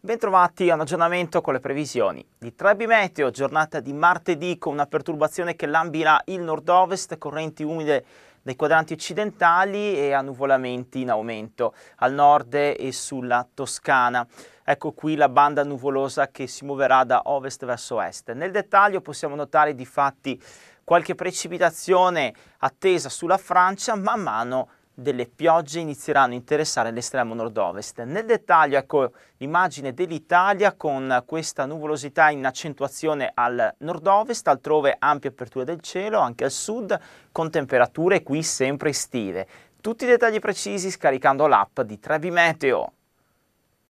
Bentrovati a un aggiornamento con le previsioni di Trebi Meteo, giornata di martedì con una perturbazione che lambirà il nord-ovest, correnti umide dei quadranti occidentali e annuvolamenti in aumento al nord e sulla Toscana. Ecco qui la banda nuvolosa che si muoverà da ovest verso est. Nel dettaglio possiamo notare di fatti qualche precipitazione attesa sulla Francia man mano delle piogge inizieranno a interessare l'estremo nord-ovest. Nel dettaglio ecco l'immagine dell'Italia con questa nuvolosità in accentuazione al nord-ovest, altrove ampie aperture del cielo, anche al sud, con temperature qui sempre estive. Tutti i dettagli precisi scaricando l'app di Trebi Meteo.